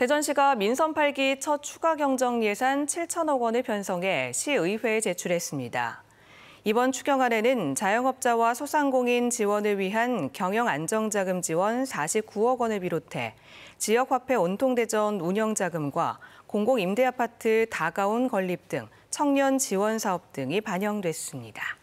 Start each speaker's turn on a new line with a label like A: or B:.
A: 대전시가 민선 8기 첫 추가 경정 예산 7천억 원을 편성해 시의회에 제출했습니다. 이번 추경안에는 자영업자와 소상공인 지원을 위한 경영안정자금 지원 49억 원을 비롯해 지역화폐 온통대전 운영자금과 공공임대아파트 다가온 건립 등 청년 지원 사업 등이 반영됐습니다.